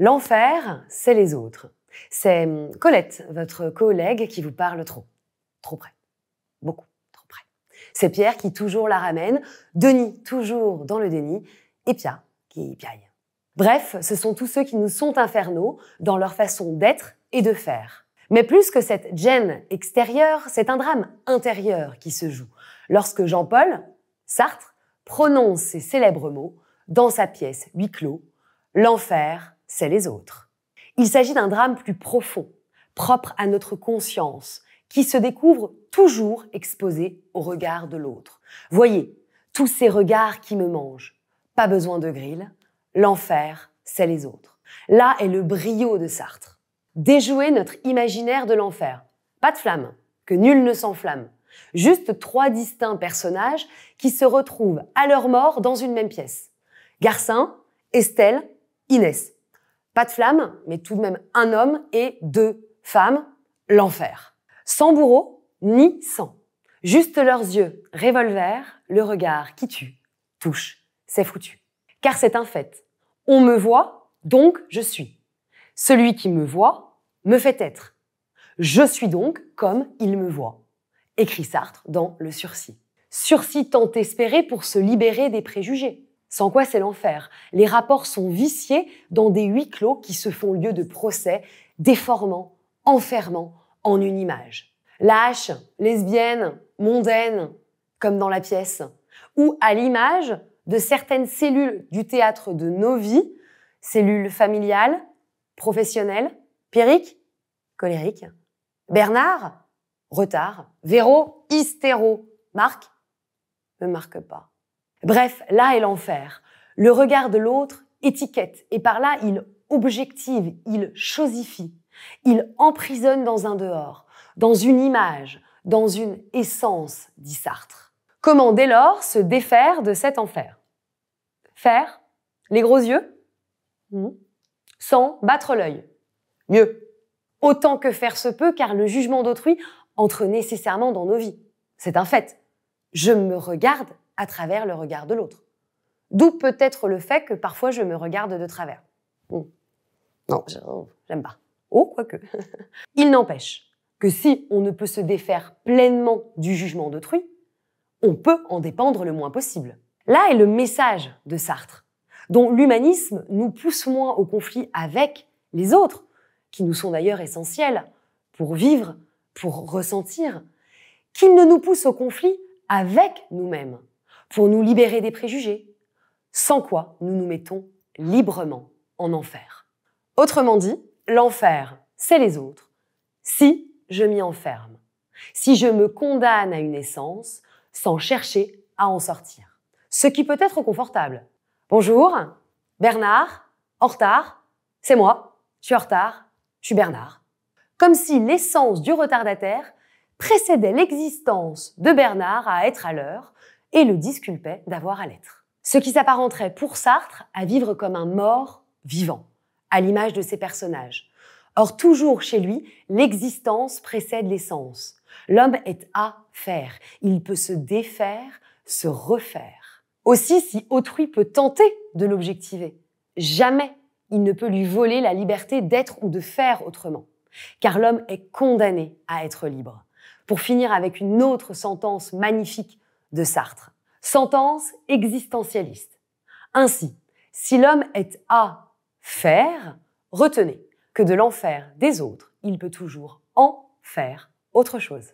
L'enfer, c'est les autres. C'est hum, Colette, votre collègue, qui vous parle trop. Trop près. Beaucoup trop près. C'est Pierre qui toujours la ramène, Denis toujours dans le déni, et Pia qui piaille. Bref, ce sont tous ceux qui nous sont infernaux dans leur façon d'être et de faire. Mais plus que cette gêne extérieure, c'est un drame intérieur qui se joue. Lorsque Jean-Paul, Sartre, prononce ces célèbres mots dans sa pièce Huit clos, l'enfer, c'est les autres. Il s'agit d'un drame plus profond, propre à notre conscience, qui se découvre toujours exposé au regard de l'autre. Voyez, tous ces regards qui me mangent, pas besoin de grille, l'enfer, c'est les autres. Là est le brio de Sartre. Déjouer notre imaginaire de l'enfer. Pas de flamme, que nul ne s'enflamme. Juste trois distincts personnages qui se retrouvent à leur mort dans une même pièce. Garcin, Estelle, Inès pas de flamme, mais tout de même un homme et deux femmes, l'enfer. Sans bourreau, ni sang. Juste leurs yeux, revolver, le regard qui tue, touche, c'est foutu. Car c'est un fait. On me voit, donc je suis. Celui qui me voit me fait être. Je suis donc comme il me voit. Écrit Sartre dans Le Sursis. Sursis tant espéré pour se libérer des préjugés. Sans quoi c'est l'enfer. Les rapports sont viciés dans des huis clos qui se font lieu de procès, déformant, enfermant en une image. Lâche, lesbienne, mondaine, comme dans la pièce, ou à l'image de certaines cellules du théâtre de nos vies, cellules familiales, professionnelles, péric, colérique, Bernard, retard, Véro, hystéro, Marc, ne marque pas. Bref, là est l'enfer. Le regard de l'autre étiquette et par là il objective, il chosifie, il emprisonne dans un dehors, dans une image, dans une essence, dit Sartre. Comment dès lors se défaire de cet enfer Faire les gros yeux Sans battre l'œil. Mieux. Autant que faire se peut car le jugement d'autrui entre nécessairement dans nos vies. C'est un fait. Je me regarde à travers le regard de l'autre. D'où peut-être le fait que parfois je me regarde de travers. Hmm. Non, oh, j'aime pas. Oh, quoique. Il n'empêche que si on ne peut se défaire pleinement du jugement d'autrui, on peut en dépendre le moins possible. Là est le message de Sartre, dont l'humanisme nous pousse moins au conflit avec les autres, qui nous sont d'ailleurs essentiels pour vivre, pour ressentir, qu'il ne nous pousse au conflit avec nous-mêmes pour nous libérer des préjugés, sans quoi nous nous mettons librement en enfer. Autrement dit, l'enfer, c'est les autres. Si je m'y enferme, si je me condamne à une essence sans chercher à en sortir. Ce qui peut être confortable. Bonjour, Bernard, en retard, c'est moi, je suis en retard, je suis Bernard. Comme si l'essence du retardataire précédait l'existence de Bernard à être à l'heure, et le disculpait d'avoir à l'être. Ce qui s'apparenterait pour Sartre à vivre comme un mort vivant, à l'image de ses personnages. Or, toujours chez lui, l'existence précède l'essence. L'homme est à faire. Il peut se défaire, se refaire. Aussi, si autrui peut tenter de l'objectiver, jamais il ne peut lui voler la liberté d'être ou de faire autrement. Car l'homme est condamné à être libre. Pour finir avec une autre sentence magnifique de Sartre. Sentence existentialiste. Ainsi, si l'homme est à faire, retenez que de l'enfer des autres, il peut toujours en faire autre chose.